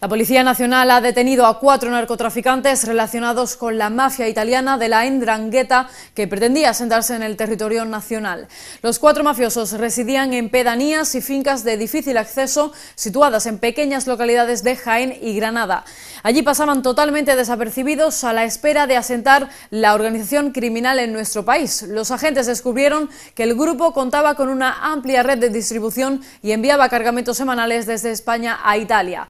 La Policía Nacional ha detenido a cuatro narcotraficantes relacionados con la mafia italiana de la Endrangheta que pretendía asentarse en el territorio nacional. Los cuatro mafiosos residían en pedanías y fincas de difícil acceso situadas en pequeñas localidades de Jaén y Granada. Allí pasaban totalmente desapercibidos a la espera de asentar la organización criminal en nuestro país. Los agentes descubrieron que el grupo contaba con una amplia red de distribución y enviaba cargamentos semanales desde España a Italia.